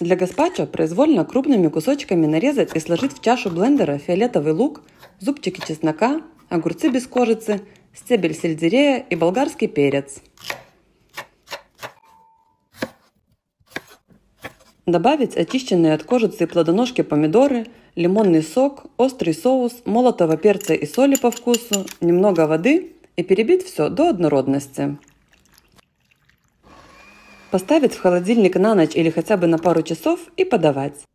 Для гаспачо произвольно крупными кусочками нарезать и сложить в чашу блендера фиолетовый лук, зубчики чеснока, огурцы без кожицы, стебель сельдерея и болгарский перец. Добавить очищенные от кожицы и плодоножки помидоры, лимонный сок, острый соус, молотого перца и соли по вкусу, немного воды и перебить все до однородности поставить в холодильник на ночь или хотя бы на пару часов и подавать.